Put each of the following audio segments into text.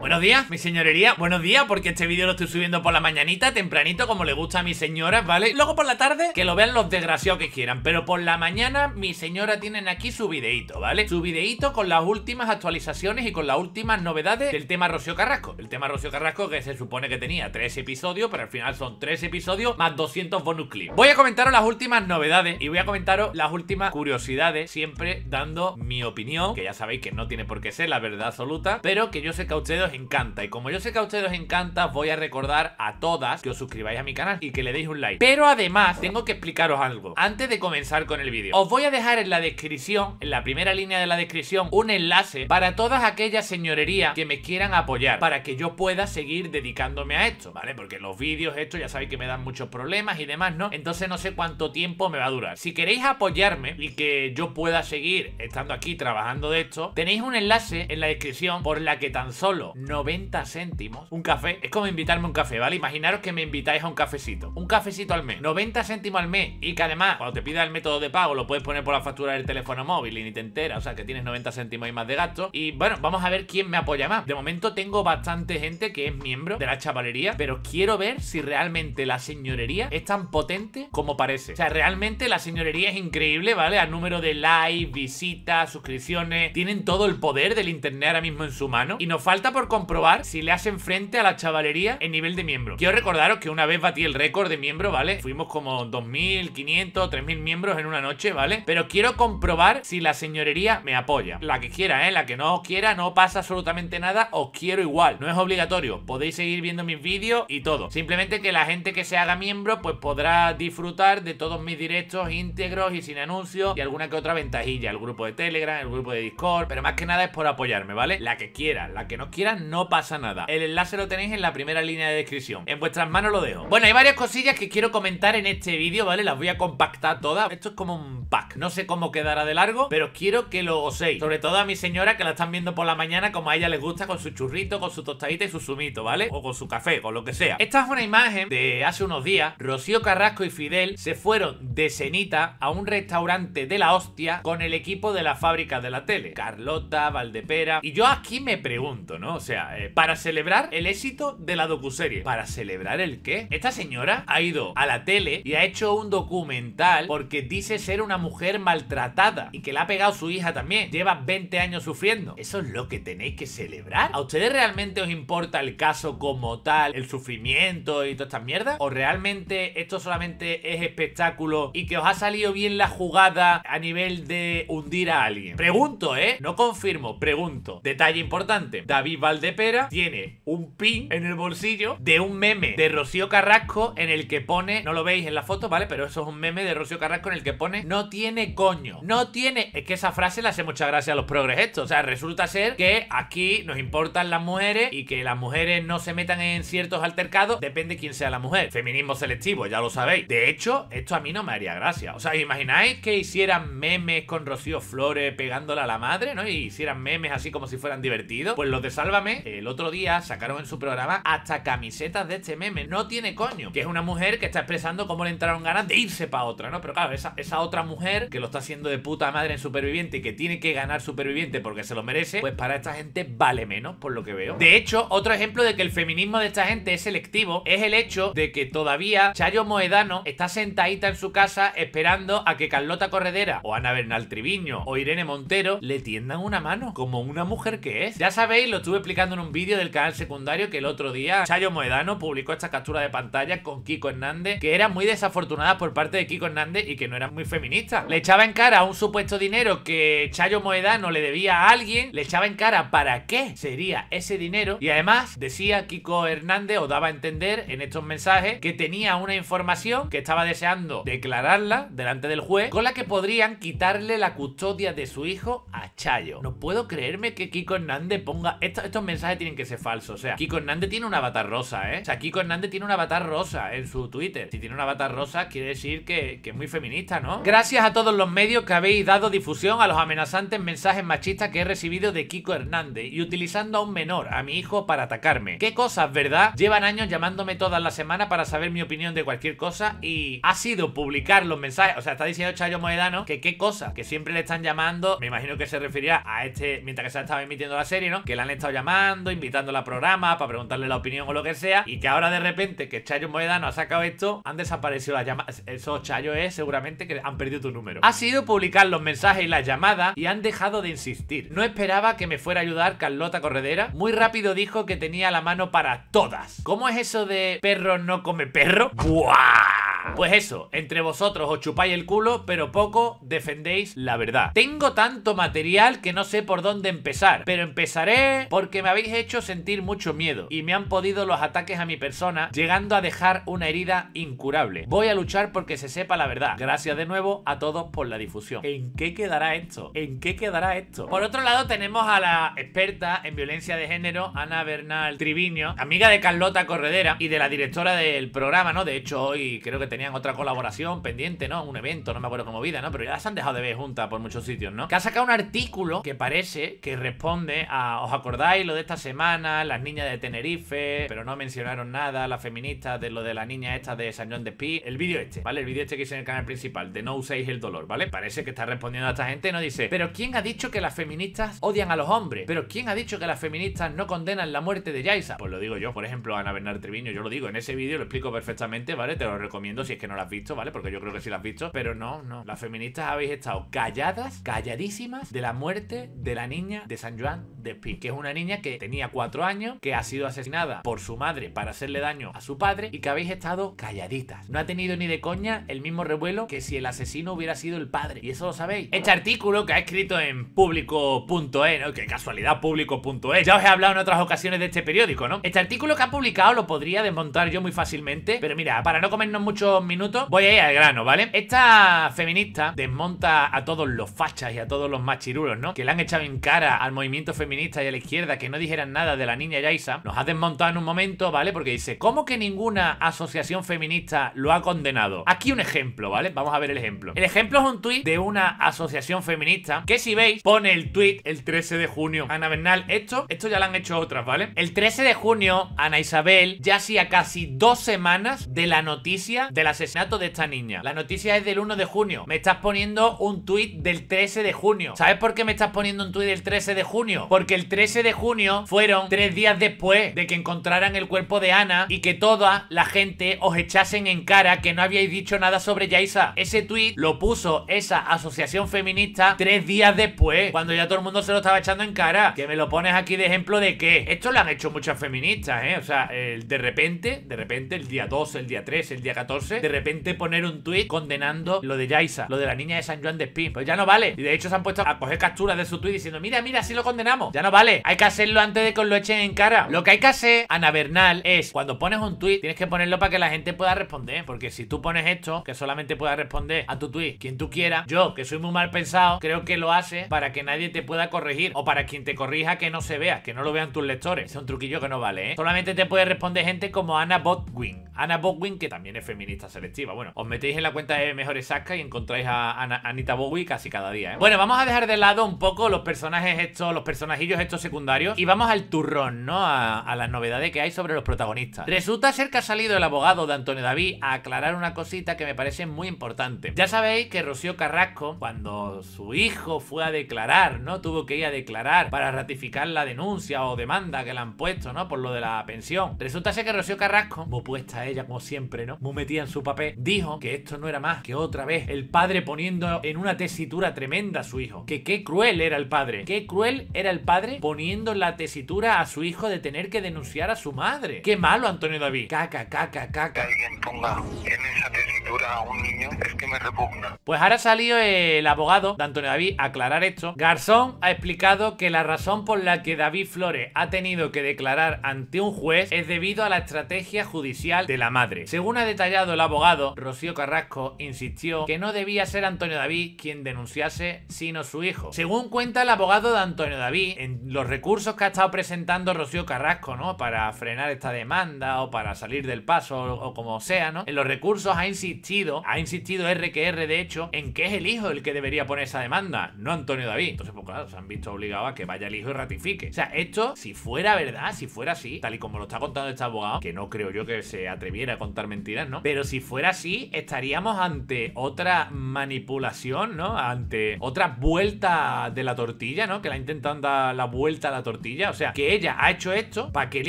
Buenos días, mi señorería, buenos días porque este vídeo lo estoy subiendo por la mañanita, tempranito, como le gusta a mis señoras, ¿vale? Luego por la tarde, que lo vean los desgraciados que quieran, pero por la mañana mi señora tienen aquí su videíto, ¿vale? Su videíto con las últimas actualizaciones y con las últimas novedades del tema Rocío Carrasco. El tema Rocío Carrasco que se supone que tenía tres episodios, pero al final son tres episodios más 200 bonus clips. Voy a comentaros las últimas novedades y voy a comentaros las últimas curiosidades, siempre dando mi opinión, que ya sabéis que no tiene por qué ser la verdad absoluta, pero que yo sé que a ustedes encanta. Y como yo sé que a ustedes os encanta, voy a recordar a todas que os suscribáis a mi canal y que le deis un like. Pero además, tengo que explicaros algo antes de comenzar con el vídeo. Os voy a dejar en la descripción, en la primera línea de la descripción, un enlace para todas aquellas señorerías que me quieran apoyar para que yo pueda seguir dedicándome a esto, ¿vale? Porque los vídeos, esto ya sabéis que me dan muchos problemas y demás, ¿no? Entonces no sé cuánto tiempo me va a durar. Si queréis apoyarme y que yo pueda seguir estando aquí trabajando de esto, tenéis un enlace en la descripción por la que tan solo 90 céntimos. Un café. Es como invitarme un café, ¿vale? Imaginaros que me invitáis a un cafecito. Un cafecito al mes. 90 céntimos al mes. Y que además, cuando te pida el método de pago, lo puedes poner por la factura del teléfono móvil y ni te entera. O sea, que tienes 90 céntimos y más de gasto. Y bueno, vamos a ver quién me apoya más. De momento tengo bastante gente que es miembro de la chavalería. Pero quiero ver si realmente la señorería es tan potente como parece. O sea, realmente la señorería es increíble, ¿vale? A número de likes, visitas, suscripciones. Tienen todo el poder del internet ahora mismo en su mano. Y nos falta por comprobar si le hacen frente a la chavalería en nivel de miembro. Quiero recordaros que una vez batí el récord de miembro, ¿vale? Fuimos como 2.500, 3.000 miembros en una noche, ¿vale? Pero quiero comprobar si la señorería me apoya. La que quiera, ¿eh? La que no os quiera, no pasa absolutamente nada, os quiero igual. No es obligatorio, podéis seguir viendo mis vídeos y todo. Simplemente que la gente que se haga miembro, pues podrá disfrutar de todos mis directos íntegros y sin anuncios y alguna que otra ventajilla. El grupo de Telegram, el grupo de Discord, pero más que nada es por apoyarme, ¿vale? La que quiera, la que no quiera, no pasa nada. El enlace lo tenéis en la primera línea de descripción. En vuestras manos lo dejo. Bueno, hay varias cosillas que quiero comentar en este vídeo, ¿vale? Las voy a compactar todas. Esto es como un pack. No sé cómo quedará de largo, pero quiero que lo oséis. Sobre todo a mi señora que la están viendo por la mañana como a ella les gusta con su churrito, con su tostadita y su sumito, ¿vale? O con su café, con lo que sea. Esta es una imagen de hace unos días. Rocío Carrasco y Fidel se fueron de cenita a un restaurante de la hostia con el equipo de la fábrica de la tele. Carlota, Valdepera. Y yo aquí me pregunto, ¿no? O sea, eh, para celebrar el éxito de la docuserie. ¿Para celebrar el qué? Esta señora ha ido a la tele y ha hecho un documental porque dice ser una mujer maltratada y que le ha pegado su hija también. Lleva 20 años sufriendo. ¿Eso es lo que tenéis que celebrar? ¿A ustedes realmente os importa el caso como tal, el sufrimiento y todas estas mierdas? ¿O realmente esto solamente es espectáculo y que os ha salido bien la jugada a nivel de hundir a alguien? Pregunto, ¿eh? No confirmo, pregunto. Detalle importante. David de pera, tiene un pin en el bolsillo de un meme de Rocío Carrasco en el que pone, no lo veis en la foto, ¿vale? Pero eso es un meme de Rocío Carrasco en el que pone, no tiene coño, no tiene... Es que esa frase le hace mucha gracia a los progres o sea, resulta ser que aquí nos importan las mujeres y que las mujeres no se metan en ciertos altercados, depende quién sea la mujer. Feminismo selectivo, ya lo sabéis. De hecho, esto a mí no me haría gracia. O sea, ¿imagináis que hicieran memes con Rocío Flores pegándola a la madre, ¿no? Y hicieran memes así como si fueran divertidos. Pues los de Salva el otro día sacaron en su programa hasta camisetas de este meme. No tiene coño. Que es una mujer que está expresando cómo le entraron ganas de irse para otra, ¿no? Pero claro, esa, otra mujer que lo está haciendo de puta madre en Superviviente y que tiene que ganar Superviviente porque se lo merece, pues para esta gente vale menos, por lo que veo. De hecho, otro ejemplo de que el feminismo de esta gente es selectivo es el hecho de que todavía Chayo Moedano está sentadita en su casa esperando a que Carlota Corredera o Ana Bernal Triviño o Irene Montero le tiendan una mano, como una mujer que es. Ya sabéis, lo estuve explicando en un vídeo del canal secundario que el otro día Chayo Moedano publicó esta captura de pantalla con Kiko Hernández, que era muy desafortunada por parte de Kiko Hernández y que no era muy feminista. Le echaba en cara un supuesto dinero que Chayo Moedano le debía a alguien, le echaba en cara para qué sería ese dinero y además decía Kiko Hernández o daba a entender en estos mensajes que tenía una información que estaba deseando declararla delante del juez con la que podrían quitarle la custodia de su hijo a Chayo. No puedo creerme que Kiko Hernández ponga esto mensajes tienen que ser falsos. O sea, Kiko Hernández tiene una avatar rosa, ¿eh? O sea, Kiko Hernández tiene una avatar rosa en su Twitter. Si tiene una avatar rosa, quiere decir que, es muy feminista, ¿no? Gracias a todos los medios que habéis dado difusión a los amenazantes mensajes machistas que he recibido de Kiko Hernández y utilizando a un menor, a mi hijo, para atacarme. ¿Qué cosas, verdad? Llevan años llamándome todas las semanas para saber mi opinión de cualquier cosa y ha sido publicar los mensajes. O sea, está diciendo Chayo Moedano que qué cosa, que siempre le están llamando. Me imagino que se refería a este, mientras que se estaba emitiendo la serie, ¿no? Que le han estado llamando invitando invitándola programa programa para preguntarle la opinión o lo que sea, y que ahora de repente que Chayo Moedano ha sacado esto, han desaparecido las llamadas. Eso Chayo es seguramente que han perdido tu número. Ha sido publicar los mensajes y las llamadas y han dejado de insistir. No esperaba que me fuera a ayudar Carlota Corredera. Muy rápido dijo que tenía la mano para todas. ¿Cómo es eso de perro no come perro? ¡Buah! Ah. Pues eso, entre vosotros os chupáis el culo, pero poco defendéis la verdad. Tengo tanto material que no sé por dónde empezar, pero empezaré porque me habéis hecho sentir mucho miedo y me han podido los ataques a mi persona, llegando a dejar una herida incurable. Voy a luchar porque se sepa la verdad. Gracias de nuevo a todos por la difusión. ¿En qué quedará esto? ¿En qué quedará esto? Por otro lado tenemos a la experta en violencia de género, Ana Bernal Triviño, amiga de Carlota Corredera y de la directora del programa, ¿no? De hecho hoy creo que tenemos tenían otra colaboración pendiente, ¿no? Un evento, no me acuerdo cómo vida, ¿no? Pero ya las han dejado de ver juntas por muchos sitios, ¿no? Que ha sacado un artículo que parece que responde a, ¿os acordáis lo de esta semana? Las niñas de Tenerife, pero no mencionaron nada, las feministas de lo de la niña esta de San John de Pi. El vídeo este, ¿vale? El vídeo este que hice en el canal principal, de No uséis el dolor, ¿vale? Parece que está respondiendo a esta gente, no dice, pero ¿quién ha dicho que las feministas odian a los hombres? ¿Pero quién ha dicho que las feministas no condenan la muerte de Yaisa? Pues lo digo yo, por ejemplo, Ana Bernard Treviño, yo lo digo en ese vídeo, lo explico perfectamente, ¿vale? Te lo recomiendo si es que no las has visto, ¿vale? Porque yo creo que sí las has visto, pero no, no. Las feministas habéis estado calladas, calladísimas de la muerte de la niña de San Juan de que es una niña que tenía cuatro años, que ha sido asesinada por su madre para hacerle daño a su padre y que habéis estado calladitas. No ha tenido ni de coña el mismo revuelo que si el asesino hubiera sido el padre. Y eso lo sabéis. Este artículo que ha escrito en público.e, ¿no? Que casualidad, público.e. Ya os he hablado en otras ocasiones de este periódico, ¿no? Este artículo que ha publicado lo podría desmontar yo muy fácilmente, pero mira, para no comernos mucho minutos, voy a ir al grano, ¿vale? Esta feminista desmonta a todos los fachas y a todos los machirulos, ¿no? Que le han echado en cara al movimiento feminista y a la izquierda que no dijeran nada de la niña Yaisa. Nos ha desmontado en un momento, ¿vale? Porque dice, ¿cómo que ninguna asociación feminista lo ha condenado? Aquí un ejemplo, ¿vale? Vamos a ver el ejemplo. El ejemplo es un tuit de una asociación feminista que si veis pone el tuit el 13 de junio. Ana Bernal, esto, esto ya lo han hecho otras, ¿vale? El 13 de junio, Ana Isabel, ya hacía casi dos semanas de la noticia del asesinato de esta niña. La noticia es del 1 de junio. Me estás poniendo un tuit del 13 de junio. ¿Sabes por qué me estás poniendo un tuit del 13 de junio? Porque el 13 de junio fueron tres días después de que encontraran el cuerpo de Ana y que toda la gente os echasen en cara que no habíais dicho nada sobre Yaisa. Ese tuit lo puso esa asociación feminista tres días después, cuando ya todo el mundo se lo estaba echando en cara. Que me lo pones aquí de ejemplo de qué. Esto lo han hecho muchas feministas, ¿eh? O sea, de repente, de repente, el día 2, el día 3, el día 14 de repente poner un tweet condenando lo de Yaisa, lo de la niña de San Juan de Espín. Pues ya no vale. Y de hecho se han puesto a coger capturas de su tweet diciendo, mira, mira, así lo condenamos. Ya no vale. Hay que hacerlo antes de que os lo echen en cara. Lo que hay que hacer, Ana Bernal, es cuando pones un tweet tienes que ponerlo para que la gente pueda responder. Porque si tú pones esto, que solamente pueda responder a tu tweet quien tú quieras, yo, que soy muy mal pensado, creo que lo hace para que nadie te pueda corregir. O para quien te corrija que no se vea, que no lo vean tus lectores. Es un truquillo que no vale, ¿eh? Solamente te puede responder gente como Ana Botwin. Ana Botwin, que también es feminista selectiva. Bueno, os metéis en la cuenta de Mejores Sasca y encontráis a, Anita Bowie casi cada día, ¿eh? Bueno, vamos a dejar de lado un poco los personajes estos, los personajillos estos secundarios y vamos al turrón, ¿no? A, las novedades que hay sobre los protagonistas. Resulta ser que ha salido el abogado de Antonio David a aclarar una cosita que me parece muy importante. Ya sabéis que Rocío Carrasco, cuando su hijo fue a declarar, ¿no? Tuvo que ir a declarar para ratificar la denuncia o demanda que le han puesto, ¿no? Por lo de la pensión. Resulta ser que Rocío Carrasco, muy puesta ella, como siempre, ¿no? Muy metida en su papel, dijo que esto no era más que otra vez el padre poniendo en una tesitura tremenda a su hijo. Que qué cruel era el padre. Qué cruel era el padre poniendo la tesitura a su hijo de tener que denunciar a su madre. Qué malo, Antonio David. Caca, caca, caca. Alguien ponga en esa tesitura a un niño es que me repugna. Pues ahora salió el abogado de Antonio David a aclarar esto. Garzón ha explicado que la razón por la que David Flores ha tenido que declarar ante un juez es debido a la estrategia judicial de la madre. Según ha detallado el abogado, Rocío Carrasco insistió que no debía ser Antonio David quien denunciase, sino su hijo. Según cuenta el abogado de Antonio David, en los recursos que ha estado presentando Rocío Carrasco, ¿no? Para frenar esta demanda o para salir del paso o, como sea, ¿no? En los recursos ha insistido, ha insistido RQR, de hecho, en que es el hijo el que debería poner esa demanda, no Antonio David. Entonces, pues claro, se han visto obligados a que vaya el hijo y ratifique. O sea, esto, si fuera verdad, si fuera así, tal y como lo está contando este abogado, que no creo yo que se atreviera a contar mentiras, ¿no? Pero si fuera así, estaríamos ante otra manipulación, ¿no? Ante otra vuelta de la tortilla, ¿no? Que la intentan dar la vuelta a la tortilla. O sea, que ella ha hecho esto para que el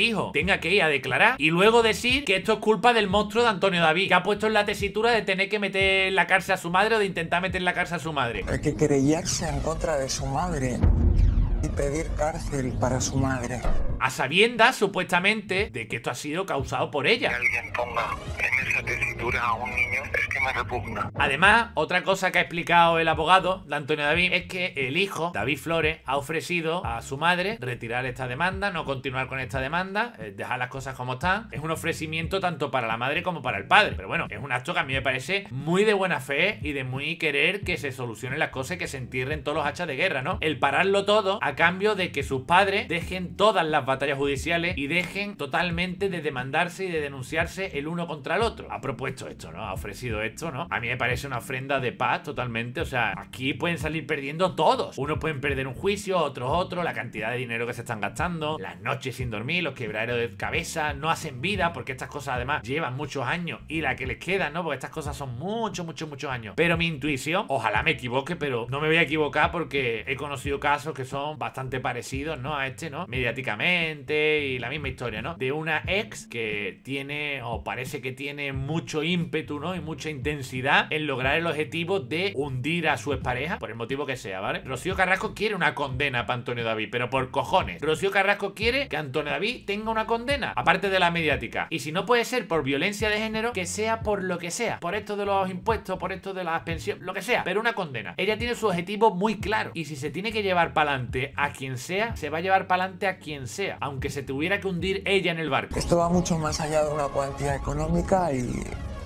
hijo tenga que ir a declarar y luego decir que esto es culpa del monstruo de Antonio David, que ha puesto en la tesitura de tener que meter en la cárcel a su madre o de intentar meter la cárcel a su madre. Hay que creyarse en contra de su madre y pedir cárcel para su madre. A sabiendas, supuestamente, de que esto ha sido causado por ella. Que alguien ponga a un niño es que me repugna. Además, otra cosa que ha explicado el abogado de Antonio David es que el hijo, David Flores, ha ofrecido a su madre retirar esta demanda, no continuar con esta demanda, eh, dejar las cosas como están. Es un ofrecimiento tanto para la madre como para el padre. Pero bueno, es un acto que a mí me parece muy de buena fe y de muy querer que se solucionen las cosas y que se entierren todos los hachas de guerra, ¿no? El pararlo todo a cambio de que sus padres dejen todas las batallas judiciales y dejen totalmente de demandarse y de denunciarse el uno contra el otro. A propósito esto, esto, ¿no? Ha ofrecido esto, ¿no? A mí me parece una ofrenda de paz totalmente. O sea, aquí pueden salir perdiendo todos. Unos pueden perder un juicio, otros otro, la cantidad de dinero que se están gastando, las noches sin dormir, los quebraderos de cabeza, no hacen vida, porque estas cosas además llevan muchos años y la que les queda, ¿no? Porque estas cosas son muchos, muchos, muchos años. Pero mi intuición, ojalá me equivoque, pero no me voy a equivocar porque he conocido casos que son bastante parecidos, ¿no? A este, ¿no? Mediáticamente y la misma historia, ¿no? De una ex que tiene o parece que tiene mucho ímpetu, ¿no? Y mucha intensidad en lograr el objetivo de hundir a su expareja, por el motivo que sea, ¿vale? Rocío Carrasco quiere una condena para Antonio David, pero por cojones. Rocío Carrasco quiere que Antonio David tenga una condena, aparte de la mediática. Y si no puede ser por violencia de género, que sea por lo que sea. Por esto de los impuestos, por esto de las pensiones, lo que sea. Pero una condena. Ella tiene su objetivo muy claro. Y si se tiene que llevar para adelante a quien sea, se va a llevar para adelante a quien sea. Aunque se tuviera que hundir ella en el barco. Esto va mucho más allá de una cuantía económica y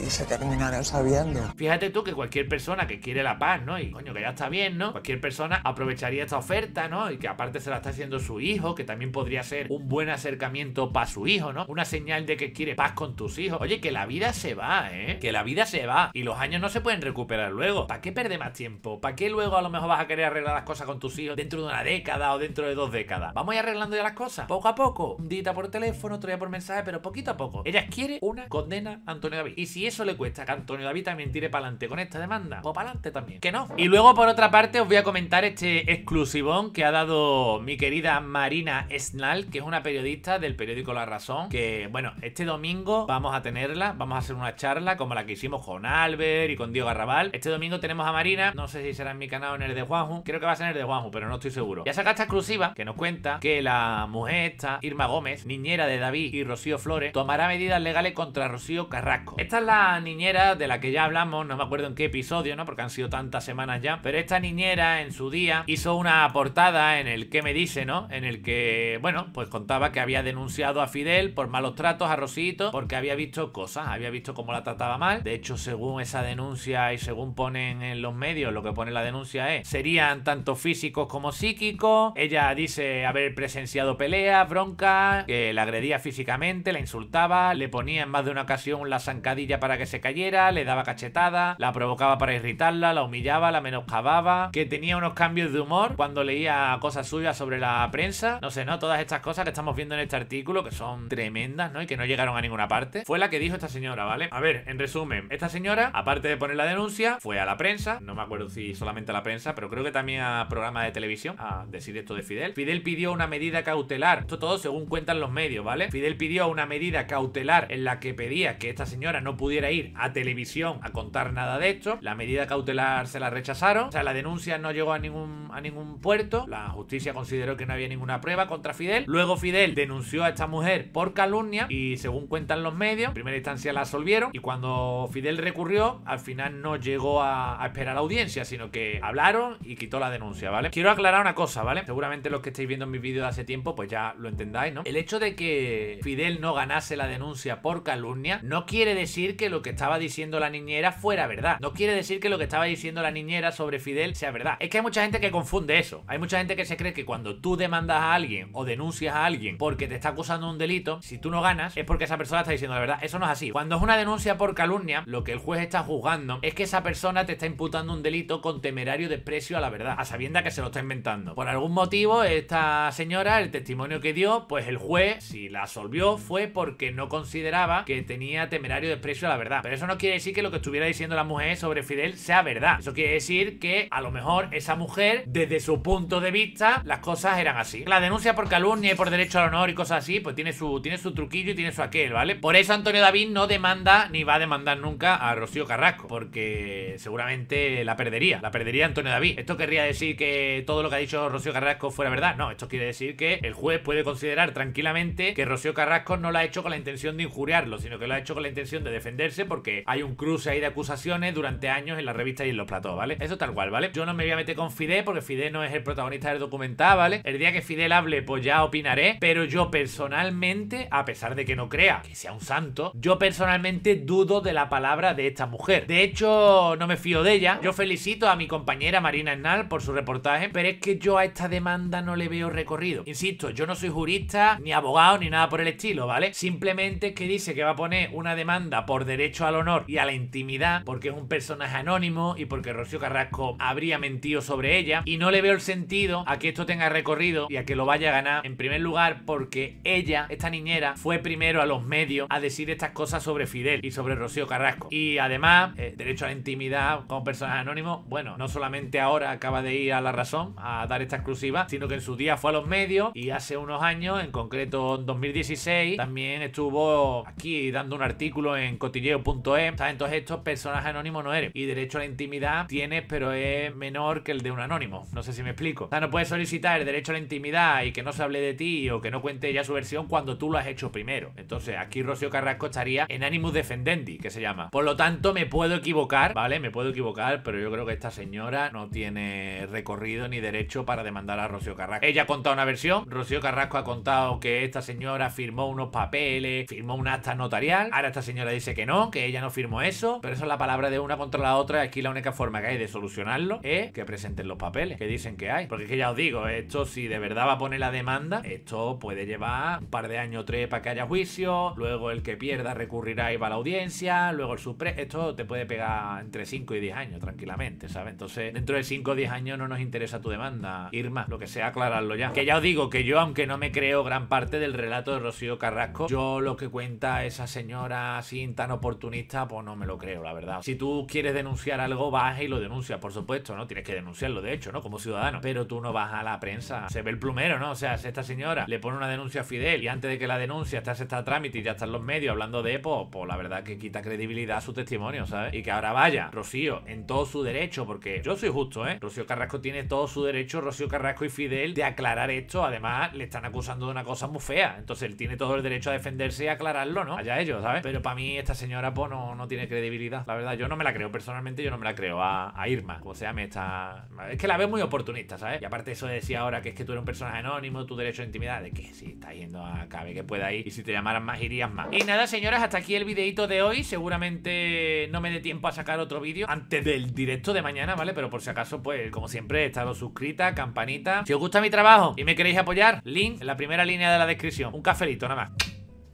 y se terminará sabiendo. Fíjate tú que cualquier persona que quiere la paz, ¿no? Y coño, que ya está bien, ¿no? Cualquier persona aprovecharía esta oferta, ¿no? Y que aparte se la está haciendo su hijo, que también podría ser un buen acercamiento para su hijo, ¿no? Una señal de que quiere paz con tus hijos. Oye, que la vida se va, ¿eh? Que la vida se va. Y los años no se pueden recuperar luego. ¿Para qué perder más tiempo? ¿Para qué luego a lo mejor vas a querer arreglar las cosas con tus hijos dentro de una década o dentro de dos décadas? Vamos a ir arreglando ya las cosas. Poco a poco. Un día por teléfono, otro día por mensaje, pero poquito a poco. Ella quiere una condena a Antonio David. Y si es eso le cuesta que Antonio David también tire para adelante con esta demanda. O para adelante también. Que no. Y luego, por otra parte, os voy a comentar este exclusivón que ha dado mi querida Marina Snal, que es una periodista del periódico La Razón. Que, bueno, este domingo vamos a tenerla. Vamos a hacer una charla como la que hicimos con Albert y con Diego Garrabal, Este domingo tenemos a Marina. No sé si será en mi canal o en el de Juanjo, Creo que va a ser en el de Juanjo, pero no estoy seguro. Ya saca esta exclusiva que nos cuenta que la mujer esta, Irma Gómez, niñera de David y Rocío Flores, tomará medidas legales contra Rocío Carrasco. Esta es la niñera de la que ya hablamos, no me acuerdo en qué episodio, ¿no? Porque han sido tantas semanas ya, pero esta niñera en su día hizo una portada en el que me dice, ¿no? En el que, bueno, pues contaba que había denunciado a Fidel por malos tratos a Rosito, porque había visto cosas, había visto cómo la trataba mal. De hecho, según esa denuncia y según ponen en los medios, lo que pone la denuncia es, serían tanto físicos como psíquicos. Ella dice haber presenciado peleas, broncas, que la agredía físicamente, la insultaba, le ponía en más de una ocasión la zancadilla para que se cayera, le daba cachetada, la provocaba para irritarla, la humillaba, la menoscababa, que tenía unos cambios de humor cuando leía cosas suyas sobre la prensa. No sé, ¿no? Todas estas cosas que estamos viendo en este artículo, que son tremendas, ¿no? Y que no llegaron a ninguna parte. Fue la que dijo esta señora, ¿vale? A ver, en resumen, esta señora, aparte de poner la denuncia, fue a la prensa, no me acuerdo si solamente a la prensa, pero creo que también a programa de televisión, a decir esto de Fidel. Fidel pidió una medida cautelar, esto todo según cuentan los medios, ¿vale? Fidel pidió una medida cautelar en la que pedía que esta señora no pudiera ir a televisión a contar nada de esto. La medida cautelar se la rechazaron. O sea, la denuncia no llegó a ningún, a ningún puerto. La justicia consideró que no había ninguna prueba contra Fidel. Luego Fidel denunció a esta mujer por calumnia y según cuentan los medios, en primera instancia la absolvieron y cuando Fidel recurrió, al final no llegó a, esperar audiencia, sino que hablaron y quitó la denuncia, ¿vale? Quiero aclarar una cosa, ¿vale? Seguramente los que estáis viendo mis vídeos de hace tiempo, pues ya lo entendáis, ¿no? El hecho de que Fidel no ganase la denuncia por calumnia no quiere decir que lo que estaba diciendo la niñera fuera verdad. No quiere decir que lo que estaba diciendo la niñera sobre Fidel sea verdad. Es que hay mucha gente que confunde eso. Hay mucha gente que se cree que cuando tú demandas a alguien o denuncias a alguien porque te está acusando de un delito, si tú no ganas es porque esa persona está diciendo la verdad. Eso no es así. Cuando es una denuncia por calumnia, lo que el juez está juzgando es que esa persona te está imputando un delito con temerario desprecio a la verdad, a sabienda que se lo está inventando. Por algún motivo, esta señora, el testimonio que dio, pues el juez, si la absolvió, fue porque no consideraba que tenía temerario desprecio a la verdad. Pero eso no quiere decir que lo que estuviera diciendo la mujer sobre Fidel sea verdad. Eso quiere decir que a lo mejor esa mujer, desde su punto de vista, las cosas eran así. La denuncia por calumnia y por derecho al honor y cosas así, pues tiene su, tiene su truquillo y tiene su aquel, ¿vale? Por eso Antonio David no demanda ni va a demandar nunca a Rocío Carrasco, porque seguramente la perdería. La perdería Antonio David. Esto querría decir que todo lo que ha dicho Rocío Carrasco fuera verdad. No, esto quiere decir que el juez puede considerar tranquilamente que Rocío Carrasco no lo ha hecho con la intención de injuriarlo, sino que lo ha hecho con la intención de defender porque hay un cruce ahí de acusaciones durante años en la revista y en los platos, ¿vale? Eso tal cual, ¿vale? Yo no me voy a meter con Fidel porque Fidel no es el protagonista del documental, ¿vale? El día que Fidel hable, pues ya opinaré, pero yo personalmente, a pesar de que no crea que sea un santo, yo personalmente dudo de la palabra de esta mujer. De hecho, no me fío de ella. Yo felicito a mi compañera Marina Ennal por su reportaje, pero es que yo a esta demanda no le veo recorrido. Insisto, yo no soy jurista, ni abogado, ni nada por el estilo, ¿vale? Simplemente es que dice que va a poner una demanda por derecho al honor y a la intimidad porque es un personaje anónimo y porque Rocío Carrasco habría mentido sobre ella. Y no le veo el sentido a que esto tenga recorrido y a que lo vaya a ganar en primer lugar porque ella, esta niñera, fue primero a los medios a decir estas cosas sobre Fidel y sobre Rocío Carrasco. Y además, eh, derecho a la intimidad como personaje anónimo, bueno, no solamente ahora acaba de ir a la razón a dar esta exclusiva, sino que en su día fue a los medios y hace unos años, en concreto en 2016, también estuvo aquí dando un artículo en e, ¿sabes? Entonces estos personajes anónimos no eres. Y derecho a la intimidad tienes, pero es menor que el de un anónimo. No sé si me explico. O sea, no puedes solicitar el derecho a la intimidad y que no se hable de ti o que no cuente ya su versión cuando tú lo has hecho primero. Entonces aquí Rocío Carrasco estaría en Animus Defendendi, que se llama. Por lo tanto, me puedo equivocar, ¿vale? Me puedo equivocar, pero yo creo que esta señora no tiene recorrido ni derecho para demandar a Rocío Carrasco. Ella ha contado una versión, Rocío Carrasco ha contado que esta señora firmó unos papeles, firmó un acta notarial, ahora esta señora dice que no, que ella no firmó eso, pero eso es la palabra de una contra la otra. Aquí la única forma que hay de solucionarlo es que presenten los papeles que dicen que hay. Porque ya os digo, esto si de verdad va a poner la demanda, esto puede llevar un par de años o tres para que haya juicio, luego el que pierda recurrirá y va a la audiencia, luego el supre... Esto te puede pegar entre 5 y 10 años tranquilamente, ¿sabes? Entonces, dentro de 5 o 10 años no nos interesa tu demanda, Irma, lo que sea, aclararlo ya. Que ya os digo que yo, aunque no me creo gran parte del relato de Rocío Carrasco, yo lo que cuenta esa señora así tan oportunista, pues no me lo creo, la verdad. Si tú quieres denunciar algo, vas y lo denuncias, por supuesto, ¿no? Tienes que denunciarlo, de hecho, ¿no? Como ciudadano. Pero tú no vas a la prensa. Se ve el plumero, ¿no? O sea, si esta señora le pone una denuncia a Fidel y antes de que la denuncia estás está trámite y ya están los medios hablando de pues, pues la verdad que quita credibilidad a su testimonio, ¿sabes? Y que ahora vaya, Rocío, en todo su derecho, porque yo soy justo, ¿eh? Rocío Carrasco tiene todo su derecho, Rocío Carrasco y Fidel, de aclarar esto. Además, le están acusando de una cosa muy fea. Entonces él tiene todo el derecho a defenderse y aclararlo, ¿no? Allá ellos, ¿sabes? Pero para mí esta señora señora pues no, tiene credibilidad. La verdad, yo no me la creo personalmente, yo no me la creo a, Irma. O sea, me está... Es que la veo muy oportunista, ¿sabes? Y aparte eso de decir ahora que es que tú eres un personaje anónimo, tu derecho a intimidad, de que si estás yendo a cabe que pueda ir y si te llamaran más irías más. Y nada, señoras, hasta aquí el videito de hoy. Seguramente no me dé tiempo a sacar otro vídeo antes del directo de mañana, ¿vale? Pero por si acaso, pues como siempre, estado suscrita, campanita. Si os gusta mi trabajo y me queréis apoyar, link en la primera línea de la descripción. Un cafelito nada más.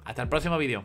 Hasta el próximo vídeo.